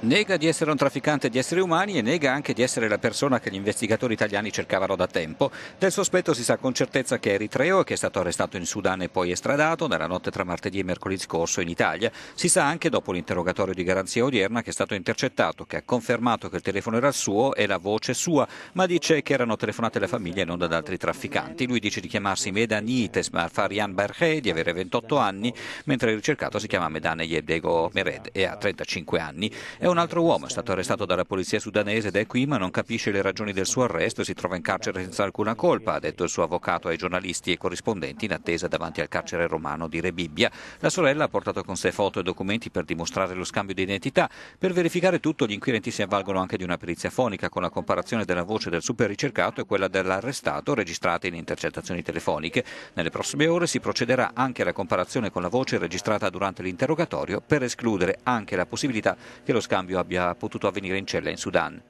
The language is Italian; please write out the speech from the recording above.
nega di essere un trafficante di esseri umani e nega anche di essere la persona che gli investigatori italiani cercavano da tempo. Del sospetto si sa con certezza che è eritreo e che è stato arrestato in Sudan e poi estradato nella notte tra martedì e mercoledì scorso in Italia. Si sa anche dopo l'interrogatorio di garanzia odierna che è stato intercettato, che ha confermato che il telefono era suo e la voce sua, ma dice che erano telefonate alla famiglia e non ad altri trafficanti. Lui dice di chiamarsi Medanite Farian Barhe, di avere 28 anni, mentre il ricercato si chiama Medane Yebdego Mered e ha 35 anni. È un altro uomo è stato arrestato dalla polizia sudanese ed è qui ma non capisce le ragioni del suo arresto e si trova in carcere senza alcuna colpa, ha detto il suo avvocato ai giornalisti e corrispondenti in attesa davanti al carcere romano di Rebibbia. La sorella ha portato con sé foto e documenti per dimostrare lo scambio di identità. Per verificare tutto gli inquirenti si avvalgono anche di una perizia fonica con la comparazione della voce del super ricercato e quella dell'arrestato registrata in intercettazioni telefoniche. Nelle prossime ore si procederà anche alla comparazione con la voce registrata durante l'interrogatorio per escludere anche la possibilità che lo scambio scambio abbia potuto avvenire in cella in Sudan.